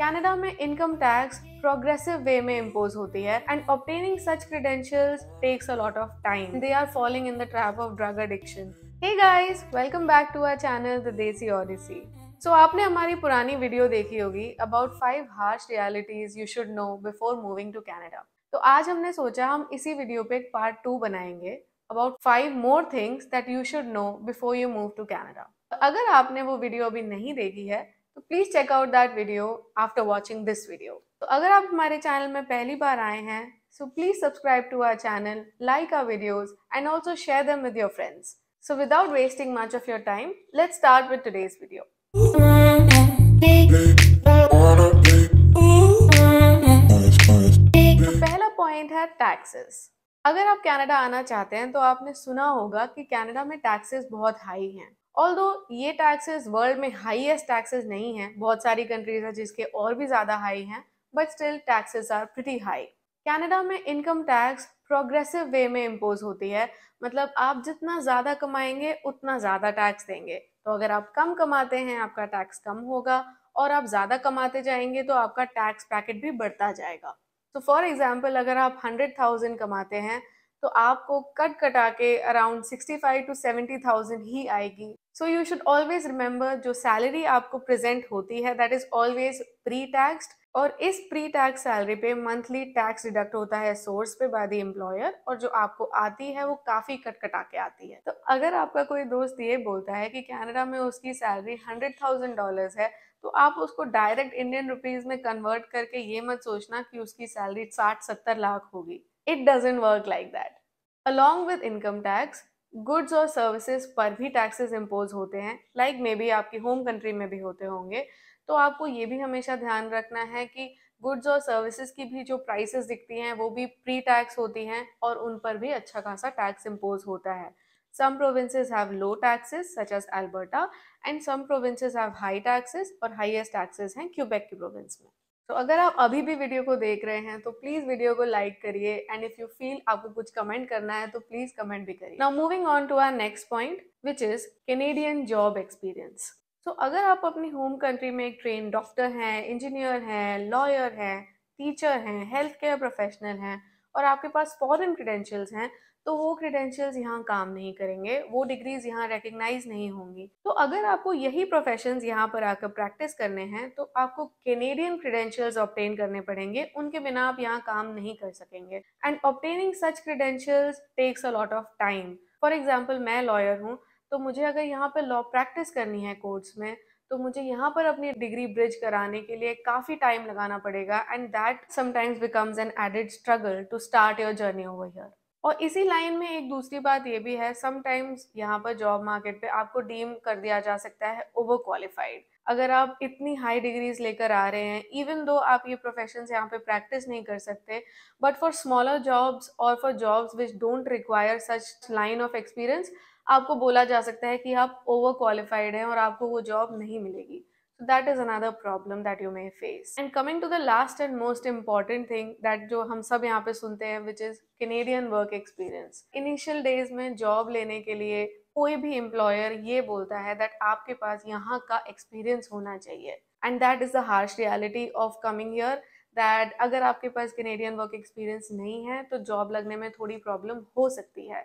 Canada में income tax progressive way में impose होती है and obtaining such credentials takes a lot of time they are following in the trap of drug addiction hey guys welcome back to our channel the Desi Odyssey so आपने हमारी पुरानी video देखी होगी about five harsh realities you should know before moving to Canada तो आज हमने सोचा हम इसी वीडियो पे एक पार्ट टू बनाएंगे about five more things that you should know before you move to Canada अगर आपने वो वीडियो अभी नहीं देखी है तो please out that video after watching this video तो अगर आप हमारे चैनल में पहली बार आए हैं so please subscribe to our channel like our videos and also share them with your friends so without wasting much of your time let स्टार्ट विद टूडेज वीडियो पहला पॉइंट है टैक्सेस अगर आप कनाडा आना चाहते हैं तो आपने सुना होगा कि कनाडा में टैक्सेस बहुत हाई हैं ऑल ये टैक्सेस वर्ल्ड में हाईएस्ट टैक्सेस नहीं हैं बहुत सारी कंट्रीज हैं जिसके और भी ज़्यादा हाई हैं but still taxes are pretty high Canada में इनकम टैक्स प्रोग्रेसिव वे में इम्पोज होती है मतलब आप जितना ज़्यादा कमाएंगे उतना ज़्यादा टैक्स देंगे तो अगर आप कम कमाते हैं आपका टैक्स कम होगा और आप ज़्यादा कमाते जाएंगे तो आपका टैक्स पैकेट भी बढ़ता जाएगा तो फॉर एग्ज़ाम्पल अगर आप हंड्रेड थाउजेंड कमाते हैं तो आपको कट कटा के अराउंड 65 टू थाउजेंड ही आएगी so you should always remember जो सैलरी आपको प्रेजेंट होती है that is always pre taxed और इस प्री टैक्स सैलरी पे मंथली टैक्स डिडक्ट होता है सोर्स पे बाय द एम्प्लॉयर और जो आपको आती है वो काफी कटकटा के आती है तो अगर आपका कोई दोस्त ये बोलता है कि कनाडा में उसकी सैलरी हंड्रेड थाउजेंड डॉलर है तो आप उसको डायरेक्ट इंडियन रुपीज में कन्वर्ट करके ये मत सोचना कि उसकी सैलरी साठ सत्तर लाख होगी it doesn't work like that along with income tax goods और सर्विसेज पर भी टैक्सेस इम्पोज होते हैं लाइक मे बी आपकी होम कंट्री में भी होते होंगे तो आपको ये भी हमेशा ध्यान रखना है कि गुड्स और सर्विसेज की भी जो प्राइसेस दिखती हैं वो भी प्री टैक्स होती हैं और उन पर भी अच्छा खासा टैक्स इम्पोज होता है some provinces have low taxes such as Alberta and some provinces have high taxes और हाइएस्ट टैक्सेज हैं क्यूबेक की प्रोविंस में तो अगर आप अभी भी वीडियो को देख रहे हैं तो प्लीज वीडियो को लाइक करिए एंड इफ यू फील आपको कुछ कमेंट करना है तो प्लीज कमेंट भी करिए now moving on to our next point which is Canadian job experience तो अगर आप अपनी होम कंट्री में एक ट्रेन डॉक्टर हैं इंजीनियर हैं लॉयर हैं टीचर हैं हेल्थ केयर प्रोफेशनल हैं और आपके पास फॉरेन क्रीडेंशियल्स हैं तो वो क्रीडेंशियल यहाँ काम नहीं करेंगे वो डिग्रीज यहाँ रिकग्नाइज नहीं होंगी तो अगर आपको यही प्रोफेशंस यहाँ पर आकर प्रैक्टिस करने हैं तो आपको कैनेडियन क्रीडेंशियल ऑप्टेन करने पड़ेंगे उनके बिना आप यहाँ काम नहीं कर सकेंगे and obtaining such credentials takes a lot of time for example मैं लॉयर हूँ तो मुझे अगर यहाँ पर लॉ प्रैक्टिस करनी है कोर्ट्स में तो मुझे यहाँ पर अपनी डिग्री ब्रिज कराने के लिए काफ़ी टाइम लगाना पड़ेगा and that sometimes becomes an added struggle to start your journey over here और इसी लाइन में एक दूसरी बात ये भी है समटाइम्स यहाँ पर जॉब मार्केट पे आपको डीम कर दिया जा सकता है ओवर क्वालिफाइड अगर आप इतनी हाई डिग्रीज लेकर आ रहे हैं इवन दो आप ये प्रोफेशन यहाँ पे प्रैक्टिस नहीं कर सकते बट फॉर स्मॉलर जॉब्स और for jobs which don't require such line of experience आपको बोला जा सकता है कि आप ओवर क्वालिफाइड हैं और आपको वो जॉब नहीं मिलेगी so that is another problem that you may face and coming to the last and most important thing that जो हम सब यहाँ पे सुनते हैं which is Canadian work experience initial days में जॉब लेने के लिए कोई भी एम्प्लॉयर ये बोलता है दैट आपके पास यहाँ का एक्सपीरियंस होना चाहिए and that is the harsh reality of coming here that अगर आपके पास कैनेडियन वर्क एक्सपीरियंस नहीं है तो जॉब लगने में थोड़ी प्रॉब्लम हो सकती है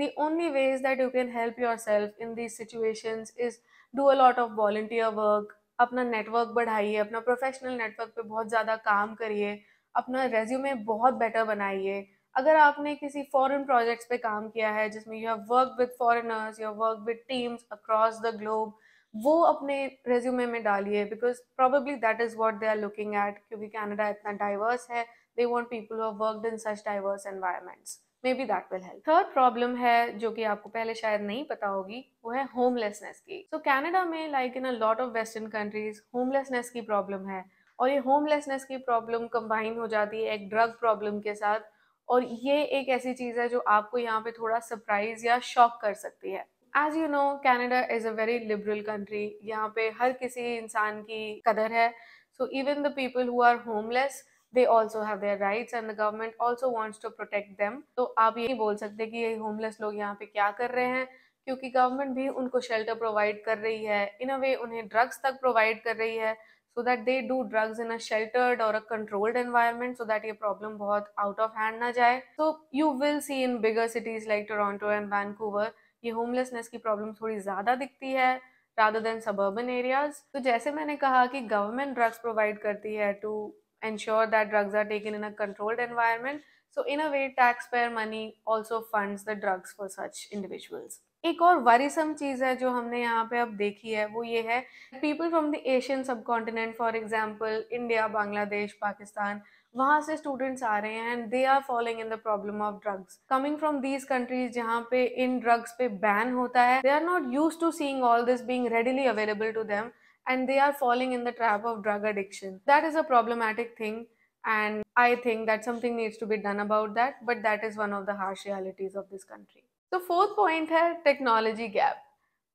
the only ways that you can help yourself in these situations is do a lot of volunteer work अपना नेटवर्क बढ़ाइए अपना प्रोफेशनल नेटवर्क पे बहुत ज़्यादा काम करिए अपना रेज्यूमे बहुत बेटर बनाइए अगर आपने किसी फॉरेन प्रोजेक्ट्स पे काम किया है जिसमें you have work with foreigners you work with teams across the globe वो अपने रेज्यूमे में डालिए because probably that is what they are looking at क्योंकि कैनेडा इतना डाइवर्स है they want people who worked in such diverse environments maybe that will help third problem है जो कि आपको पहले शायद नहीं पता होगी वो है होमलेसनेस की सो so, कनाडा में like in a lot of western countries homelessness की प्रॉब्लम है और ये होमलेसनेस की प्रॉब्लम कंबाइन हो जाती है एक ड्रग प्रॉब्लम के साथ और ये एक ऐसी चीज़ है जो आपको यहाँ पे थोड़ा सरप्राइज या शॉक कर सकती है as you know Canada is a very liberal country यहाँ पे हर किसी इंसान की कदर है so even the people who are homeless they also have their rights and the government also wants to protect them तो आप ये नहीं बोल सकते कि ये होमलेस लोग यहाँ पे क्या कर रहे हैं क्योंकि गवर्नमेंट भी उनको शेल्टर प्रोवाइड कर रही है इन अ वे उन्हें ड्रग्स तक प्रोवाइड कर रही है so that they do drugs in a sheltered और a controlled environment so that ये प्रॉब्लम बहुत आउट ऑफ हैंड ना जाए so you will see in bigger cities like Toronto and Vancouver ये होमलेसनेस की प्रॉब्लम थोड़ी ज़्यादा दिखती है रादर देन सबर्बन एरियाज तो जैसे मैंने कहा कि गवर्नमेंट ड्रग्स प्रोवाइड करती है to ensure that drugs are taken in a controlled environment. So, in a way, taxpayer money also funds the drugs for such individuals. एक और वरीसम चीज़ है जो हमने यहाँ पे अब देखी है वो ये है people from the Asian subcontinent for example India Bangladesh Pakistan वहाँ से स्टूडेंट्स आ रहे हैं and they are following in the problem of drugs coming from these countries जहाँ पे इन ड्रग्स पे बैन होता है they are not use to seeing all this being readily available to them and they are falling in the trap of drug addiction. That is a problematic thing and I think that something needs to be done about that, but that is one of the harsh realities of this country. तो fourth point है technology gap.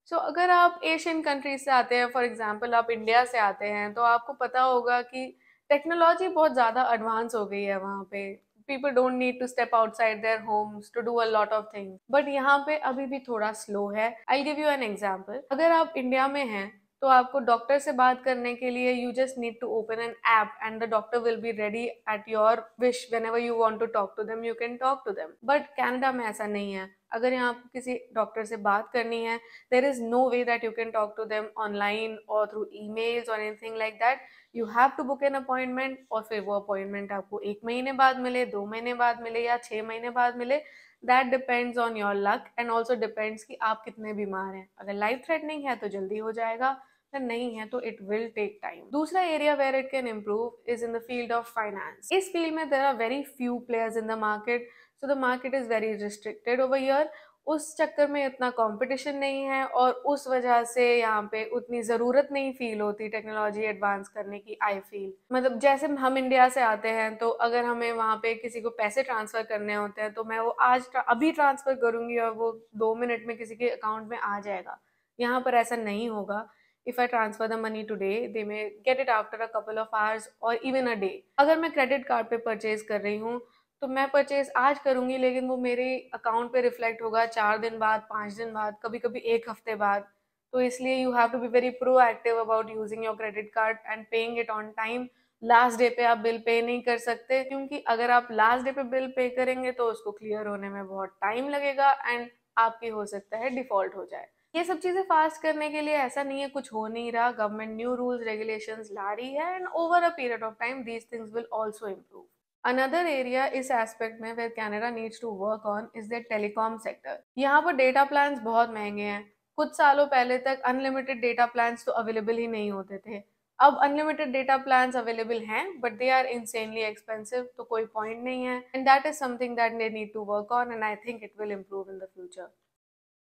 So so, अगर आप Asian countries से आते हैं for example आप India से आते हैं तो आपको पता होगा कि टेक्नोलॉजी बहुत ज़्यादा एडवांस हो गई है वहाँ पे people don't need to step outside their homes to do a lot of things but यहाँ पे अभी भी थोड़ा स्लो है I give you an example अगर आप इंडिया में हैं तो आपको डॉक्टर से बात करने के लिए you just need to open an app and the doctor will be ready at your wish whenever you want to talk to them you can talk to them but Canada में ऐसा नहीं है अगर यहाँ आपको किसी doctor से बात करनी है there is no way that you can talk to them online और थ्रू ई मेल्स और anything like that you have to book an appointment और फिर वो अपॉइंटमेंट आपको एक महीने बाद मिले दो महीने बाद मिले या छः महीने बाद मिले that depends on your luck and also depends कि आप कितने बीमार हैं अगर लाइफ थ्रेटनिंग है तो जल्दी हो जाएगा अगर नहीं है तो इट विल टेक टाइम दूसरा area where it can improve is in the field of finance इस फील्ड में there are very few players in the market so the market is very restricted over here उस चक्कर में इतना competition नहीं है और उस वजह से यहाँ पे उतनी ज़रूरत नहीं फील होती टेक्नोलॉजी एडवांस करने की आई फील मतलब जैसे हम इंडिया से आते हैं तो अगर हमें वहाँ पे किसी को पैसे ट्रांसफ़र करने होते हैं तो मैं वो आज अभी ट्रांसफ़र करूँगी और वो दो मिनट में किसी के अकाउंट में आ जाएगा यहाँ पर ऐसा नहीं होगा if I transfer the money today they may get it after a couple of hours और इवन अ डे अगर मैं क्रेडिट कार्ड पे परचेज कर रही हूँ तो मैं परचेज आज करूंगी लेकिन वो मेरे अकाउंट पे रिफ्लेक्ट होगा चार दिन बाद पांच दिन बाद कभी कभी एक हफ्ते बाद तो इसलिए you have to be very proactive about using your credit card and paying it on time last day पे आप बिल पे नहीं कर सकते क्योंकि अगर आप लास्ट डे पे बिल पे करेंगे तो उसको क्लियर होने में बहुत टाइम लगेगा एंड आपकी हो सकता है डिफॉल्ट हो जाए ये सब चीज़ें फास्ट करने के लिए ऐसा नहीं है कुछ हो नहीं रहा गवर्नमेंट न्यू रूल्स रेगुलेशंस ला रही है and over a period of time these things will also improve another area इस एस्पेक्ट में where Canada needs to work on is the telecom sector यहाँ पर डेटा प्लान्स बहुत महंगे हैं कुछ सालों पहले तक अनलिमिटेड डेटा प्लान्स तो अवेलेबल ही नहीं होते थे अब अनलिमिटेड डेटा प्लान अवेलेबल हैं but they are insanely expensive तो कोई पॉइंट नहीं है and that is something that they need to work on and I think it will improve in the future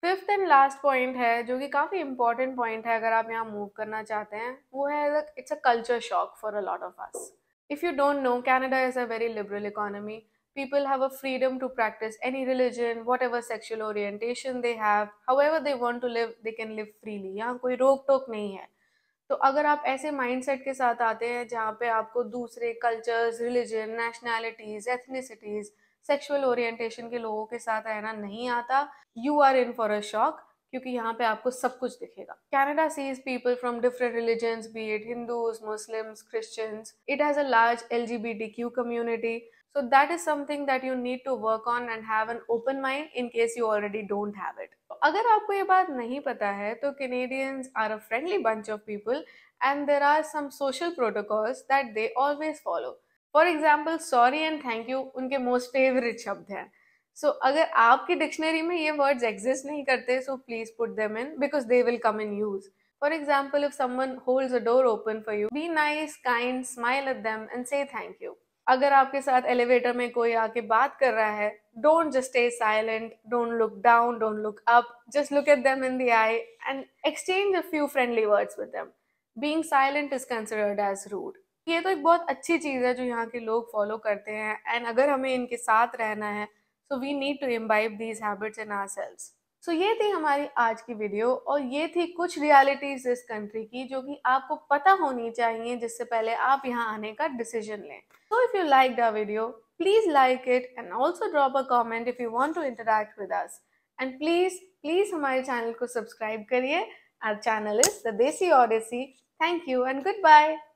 fifth and last point है जो कि काफ़ी important point है अगर आप यहाँ मूव करना चाहते हैं वो है it's a culture shock for a lot of us If you don't know, Canada is a very liberal economy. People have a freedom to practice any religion, whatever sexual orientation they have, however they want to live, they can live freely. yahan koi rok tok nahi hai तो अगर आप ऐसे mindset के साथ आते हैं जहाँ पे आपको दूसरे cultures religion nationalities ethnicities sexual orientation के लोगों के साथ रहना नहीं आता you are in for a shock क्योंकि यहाँ पे आपको सब कुछ दिखेगा Canada sees people from different religions be it Hindus Muslims Christians it has a large L G B T Q community so that is something that you need to work on and have an open mind in case you already don't have it अगर आपको ये बात नहीं पता है तो Canadians are a friendly bunch of people and there are some social protocols that they always follow for example sorry and thank you उनके most favourite शब्द हैं सो so, अगर आपकी डिक्शनरी में ये वर्ड्स एग्जिस्ट नहीं करते so please put them in because they will come in use for example if someone hold a door open for you be nice kind smile at them and say thank you अगर आपके साथ elevator में कोई आके बात कर रहा है don't just stay silent don't look down don't look up just look at them in the eye and exchange a few friendly words with them being silent is considered as rude ये तो एक बहुत अच्छी चीज़ है जो यहाँ के लोग फॉलो करते हैं एंड अगर हमें इनके साथ रहना है so we need to imbibe these habits in ourselves so ये थी हमारी आज की वीडियो और ये थी कुछ रियलिटीज इस कंट्री की जो कि आपको पता होनी चाहिए जिससे पहले आप यहाँ आने का डिसीजन लें so if you like the video please like it and also drop a comment if you want to interact with us and please please हमारे चैनल को सब्सक्राइब करिए our channel is the Desi Odyssey thank you and good bye